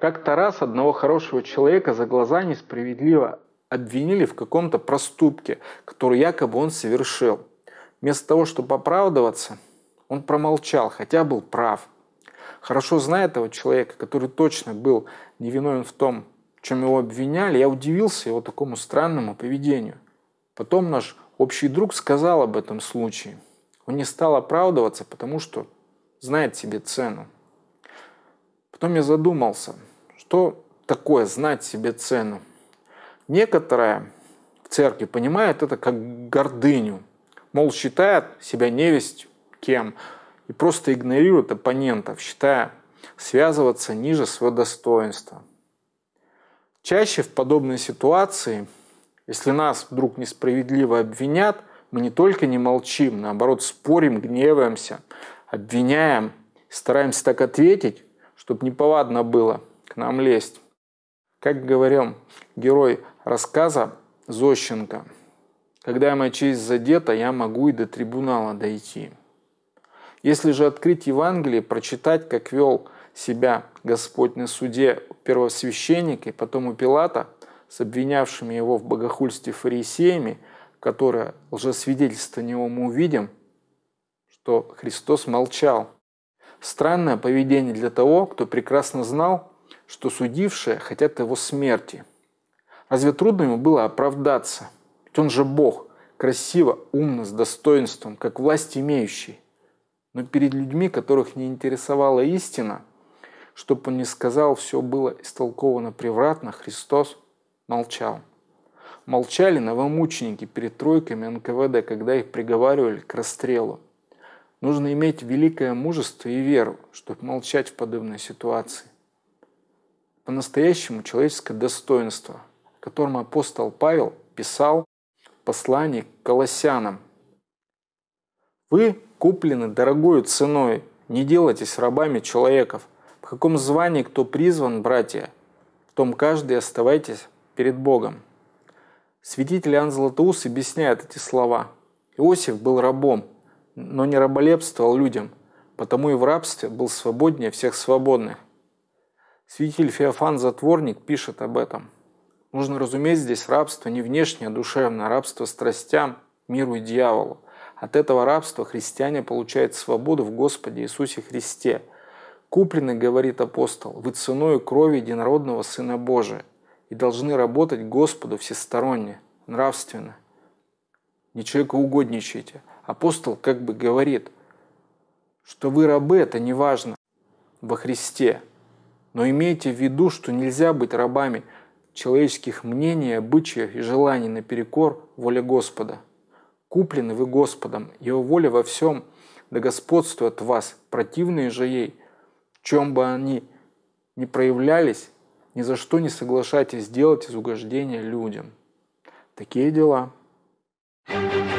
Как Тарас одного хорошего человека за глаза несправедливо обвинили в каком-то проступке, который якобы он совершил. Вместо того, чтобы оправдываться, он промолчал, хотя был прав. Хорошо зная этого человека, который точно был невиновен в том, в чем его обвиняли, я удивился его такому странному поведению. Потом наш общий друг сказал об этом случае. Он не стал оправдываться, потому что знает себе цену. Потом я задумался – что такое знать себе цену? Некоторые в церкви понимают это как гордыню. Мол, считают себя невесть кем. И просто игнорируют оппонентов, считая связываться ниже своего достоинства. Чаще в подобной ситуации, если нас вдруг несправедливо обвинят, мы не только не молчим, наоборот спорим, гневаемся, обвиняем, стараемся так ответить, чтобы неповадно было – к нам лезть. Как говорил герой рассказа Зощенко, когда моя честь задета, я могу и до трибунала дойти. Если же открыть Евангелие, прочитать, как вел себя Господь на суде у первосвященника и потом у Пилата с обвинявшими его в богохульстве фарисеями, которое лжесвидетельство него мы увидим, что Христос молчал. Странное поведение для того, кто прекрасно знал, что судившие хотят его смерти. Разве трудно ему было оправдаться? Ведь он же Бог, красиво, умно, с достоинством, как власть имеющий. Но перед людьми, которых не интересовала истина, чтобы он не сказал, все было истолковано превратно, Христос молчал. Молчали новомученики перед тройками НКВД, когда их приговаривали к расстрелу. Нужно иметь великое мужество и веру, чтобы молчать в подобной ситуации по-настоящему человеческое достоинство, о котором апостол Павел писал в послании к Колоссянам. «Вы куплены дорогою ценой, не делайтесь рабами человеков. В каком звании кто призван, братья, в том каждый оставайтесь перед Богом». Святитель Иоанн Златоус объясняет эти слова. Иосиф был рабом, но не раболепствовал людям, потому и в рабстве был свободнее всех свободных. Святитель Феофан Затворник пишет об этом. Нужно разуметь здесь рабство не внешнее, а душевное, а рабство страстям, миру и дьяволу. От этого рабства христиане получают свободу в Господе Иисусе Христе. Куплены, говорит апостол, вы ценой крови единородного Сына Божия и должны работать Господу всесторонне, нравственно. Не человеку угодничайте. Апостол как бы говорит, что вы рабы, это не важно во Христе – но имейте в виду, что нельзя быть рабами человеческих мнений, обычаев и желаний наперекор воле Господа. Куплены вы Господом, Его воля во всем, да господствует вас, противные же ей. чем бы они ни проявлялись, ни за что не соглашайтесь делать из угождения людям. Такие дела. Thank you.